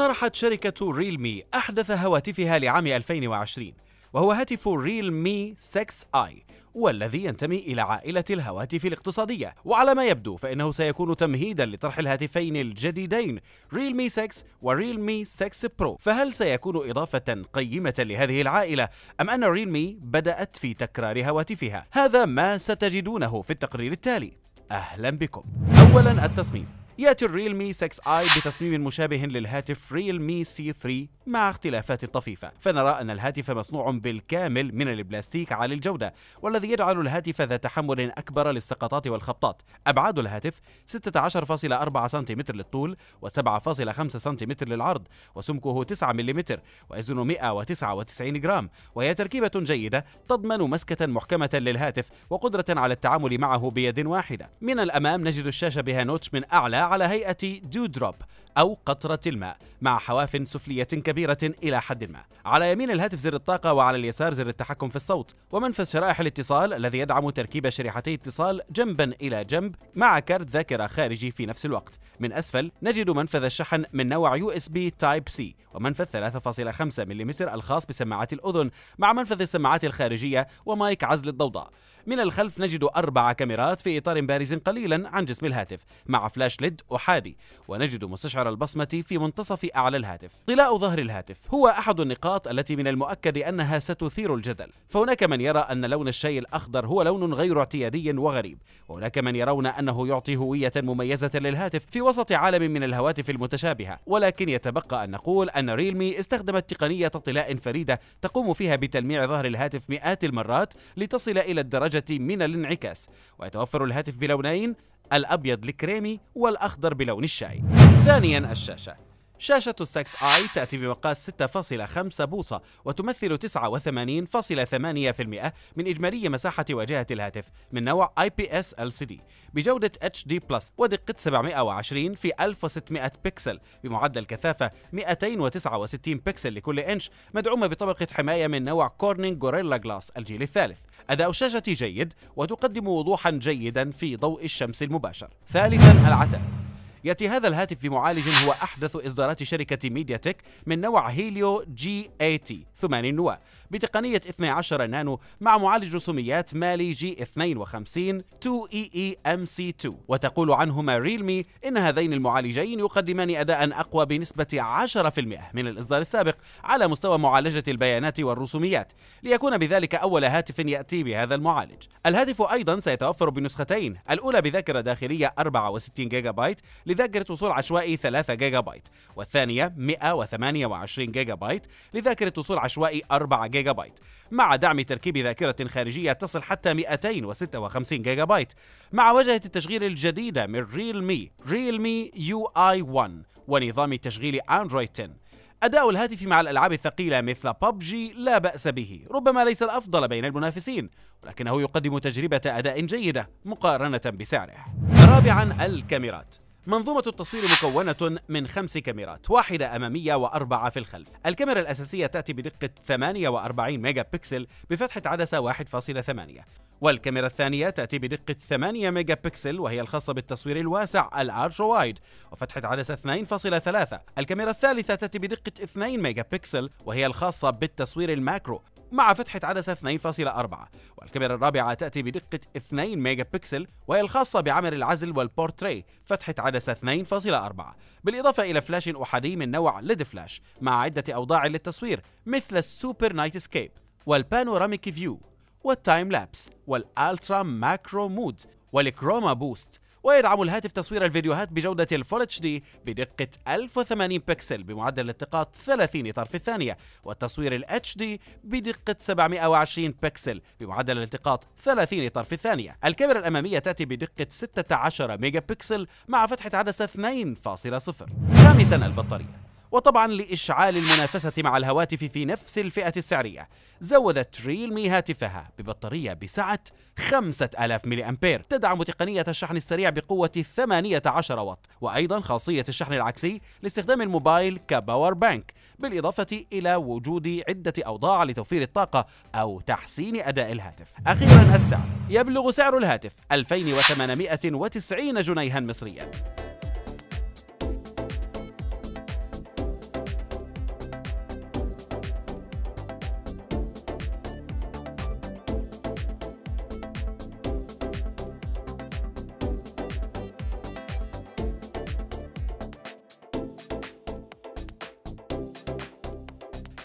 اقترحت شركة ريلمي أحدث هواتفها لعام 2020 وهو هاتف ريلمي 6 اي والذي ينتمي إلى عائلة الهواتف الاقتصادية وعلى ما يبدو فإنه سيكون تمهيدا لطرح الهاتفين الجديدين ريلمي 6 وريلمي 6 برو فهل سيكون إضافة قيمة لهذه العائلة أم أن ريلمي بدأت في تكرار هواتفها؟ هذا ما ستجدونه في التقرير التالي أهلا بكم أولا التصميم يأتي الريل مي 6 اي بتصميم مشابه للهاتف ريل مي سي 3 مع اختلافات طفيفة فنرى أن الهاتف مصنوع بالكامل من البلاستيك عالي الجودة والذي يجعل الهاتف ذا تحمل أكبر للسقطات والخبطات أبعاد الهاتف 16.4 سنتيمتر للطول و7.5 سنتيمتر للعرض وسمكه 9 ملم ويزن 199 جرام وهي تركيبة جيدة تضمن مسكة محكمة للهاتف وقدرة على التعامل معه بيد واحدة من الأمام نجد الشاشة بها نوتش من أعلى على هيئة دروب أو قطرة الماء مع حواف سفلية كبيرة إلى حد ما على يمين الهاتف زر الطاقة وعلى اليسار زر التحكم في الصوت ومنفذ شرائح الاتصال الذي يدعم تركيب شريحتي اتصال جنبا إلى جنب مع كارت ذاكرة خارجي في نفس الوقت من أسفل نجد منفذ الشحن من نوع USB Type C ومنفذ 3.5 ملم الخاص بسماعات الأذن مع منفذ السماعات الخارجية ومايك عزل الضوضاء من الخلف نجد أربع كاميرات في إطار بارز قليلا عن جسم الهاتف مع فلاش ليد واحد أحادي ونجد مستشعر البصمة في منتصف أعلى الهاتف طلاء ظهر الهاتف هو أحد النقاط التي من المؤكد أنها ستثير الجدل فهناك من يرى أن لون الشاي الأخضر هو لون غير اعتيادي وغريب وهناك من يرون أنه يعطي هوية مميزة للهاتف في وسط عالم من الهواتف المتشابهة ولكن يتبقى أن نقول أن ريلمي استخدمت تقنية طلاء فريدة تقوم فيها بتلميع ظهر الهاتف مئات المرات لتصل إلى الدرجة من الانعكاس ويتوفر الهاتف بلونين الأبيض الكريمي والأخضر بلون الشاي ثانيا الشاشة شاشة السكس آي تأتي بمقاس 6.5 بوصة وتمثل 89.8% من إجمالي مساحة واجهة الهاتف من نوع IPS LCD بجودة HD+, ودقة 720 في 1600 بكسل بمعدل كثافة 269 بكسل لكل إنش مدعومة بطبقة حماية من نوع كورنينج غوريلا جلاس الجيل الثالث أداء الشاشة جيد وتقدم وضوحا جيدا في ضوء الشمس المباشر ثالثا العتاد يأتي هذا الهاتف بمعالج هو أحدث إصدارات شركة ميديا تك من نوع هيليو جي اي تي 8 نواة بتقنية 12 نانو مع معالج رسوميات مالي جي 52 2 اي اي ام سي 2 وتقول عنهما ريلمي إن هذين المعالجين يقدمان أداء أقوى بنسبة 10% من الإصدار السابق على مستوى معالجة البيانات والرسوميات ليكون بذلك أول هاتف يأتي بهذا المعالج الهاتف أيضا سيتوفر بنسختين الأولى بذاكرة داخلية 64 جيجا بايت لذاكرة وصول عشوائي 3 جيجا بايت والثانية 128 جيجا بايت لذاكرة وصول عشوائي 4 جيجا بايت مع دعم تركيب ذاكرة خارجية تصل حتى 256 جيجا بايت مع واجهة التشغيل الجديدة من Realme Realme يو اي 1 ونظام تشغيل اندرويد 10 أداء الهاتف مع الألعاب الثقيلة مثل ببجي لا بأس به ربما ليس الأفضل بين المنافسين ولكنه يقدم تجربة أداء جيدة مقارنة بسعره رابعا الكاميرات منظومة التصوير مكونة من خمس كاميرات واحدة أمامية وأربعة في الخلف الكاميرا الأساسية تأتي بدقة 48 ميجا بكسل بفتحة عدسة 1.8 والكاميرا الثانية تأتي بدقة 8 ميجا بكسل وهي الخاصة بالتصوير الواسع الارش وايد وفتحة عدسة 2.3 الكاميرا الثالثة تأتي بدقة 2 ميجا بكسل وهي الخاصة بالتصوير الماكرو مع فتحة عدسة 2.4 والكاميرا الرابعة تأتي بدقة 2 ميجا بكسل وهي الخاصة بعمل العزل والبورتري فتحة عدسة 2.4 بالإضافة إلى فلاش أحادي من نوع ليد فلاش مع عدة أوضاع للتصوير مثل السوبر نايت سكيب والبانوراميك فيو والتايم لابس والالترا ماكرو مود والكروما بوست ويدعم الهاتف تصوير الفيديوهات بجودة الفول اتش دي بدقة 1080 بكسل بمعدل التقاط 30 طرف الثانية والتصوير الاتش دي بدقة 720 بكسل بمعدل التقاط 30 طرف الثانية الكاميرا الأمامية تأتي بدقة 16 ميجا بكسل مع فتحة عدسة 2.0 خامسا البطارية وطبعا لإشعال المنافسة مع الهواتف في نفس الفئة السعرية زودت ريلمي هاتفها ببطارية بسعة 5000 ملي أمبير تدعم تقنية الشحن السريع بقوة 18 واط وأيضا خاصية الشحن العكسي لاستخدام الموبايل كباور بانك بالإضافة إلى وجود عدة أوضاع لتوفير الطاقة أو تحسين أداء الهاتف أخيرا السعر يبلغ سعر الهاتف 2890 جنيها مصريا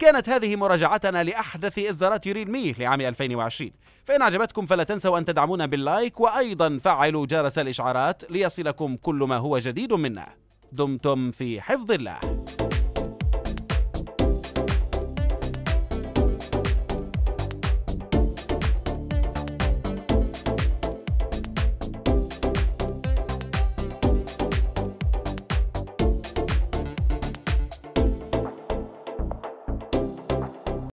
كانت هذه مراجعتنا لأحدث إصدارات ريل مي لعام 2020 فإن عجبتكم فلا تنسوا أن تدعمونا باللايك وأيضا فعلوا جرس الإشعارات ليصلكم كل ما هو جديد منا دمتم في حفظ الله